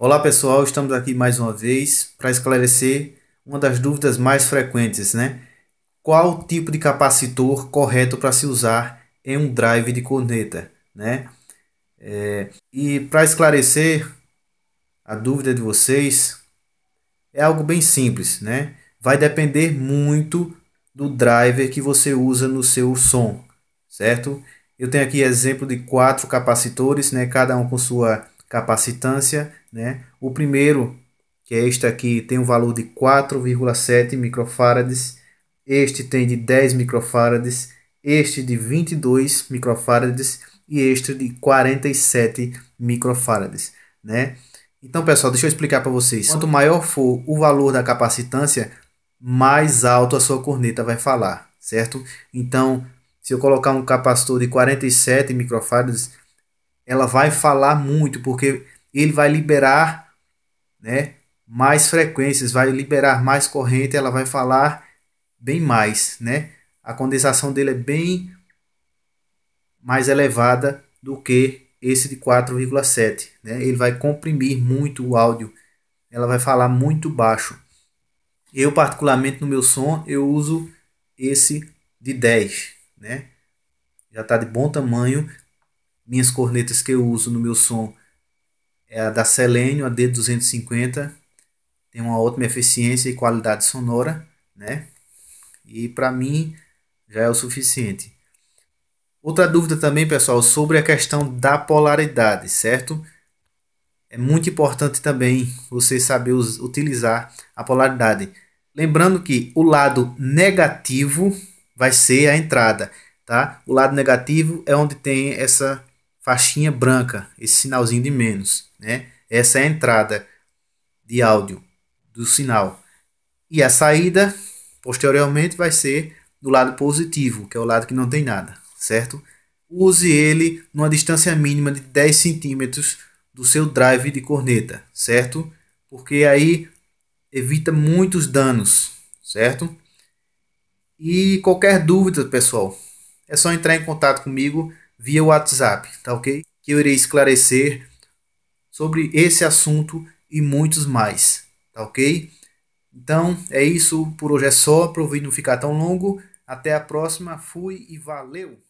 Olá pessoal, estamos aqui mais uma vez para esclarecer uma das dúvidas mais frequentes, né? Qual tipo de capacitor correto para se usar em um drive de corneta, né? É, e para esclarecer a dúvida de vocês, é algo bem simples, né? Vai depender muito do driver que você usa no seu som, certo? Eu tenho aqui exemplo de quatro capacitores, né? Cada um com sua capacitância. Né? O primeiro, que é este aqui, tem um valor de 4,7 microfarads, este tem de 10 microfarads, este de 22 microfarads e este de 47 microfarads. Né? Então, pessoal, deixa eu explicar para vocês. Quanto maior for o valor da capacitância, mais alto a sua corneta vai falar, certo? Então, se eu colocar um capacitor de 47 microfarads, ela vai falar muito, porque ele vai liberar né, mais frequências, vai liberar mais corrente, ela vai falar bem mais. Né? A condensação dele é bem mais elevada do que esse de 4,7. Né? Ele vai comprimir muito o áudio, ela vai falar muito baixo. Eu, particularmente, no meu som, eu uso esse de 10. Né? Já está de bom tamanho minhas cornetas que eu uso no meu som é a da Selenium, a D250, tem uma ótima eficiência e qualidade sonora, né? E para mim já é o suficiente. Outra dúvida também, pessoal, sobre a questão da polaridade, certo? É muito importante também você saber utilizar a polaridade. Lembrando que o lado negativo vai ser a entrada, tá? O lado negativo é onde tem essa faixinha branca, esse sinalzinho de menos, né? Essa é a entrada de áudio do sinal. E a saída, posteriormente, vai ser do lado positivo, que é o lado que não tem nada, certo? Use ele numa distância mínima de 10 centímetros do seu drive de corneta, certo? Porque aí evita muitos danos, certo? E qualquer dúvida, pessoal, é só entrar em contato comigo via WhatsApp, tá ok? Que eu irei esclarecer sobre esse assunto e muitos mais, tá ok? Então é isso, por hoje é só, para o vídeo não ficar tão longo. Até a próxima, fui e valeu!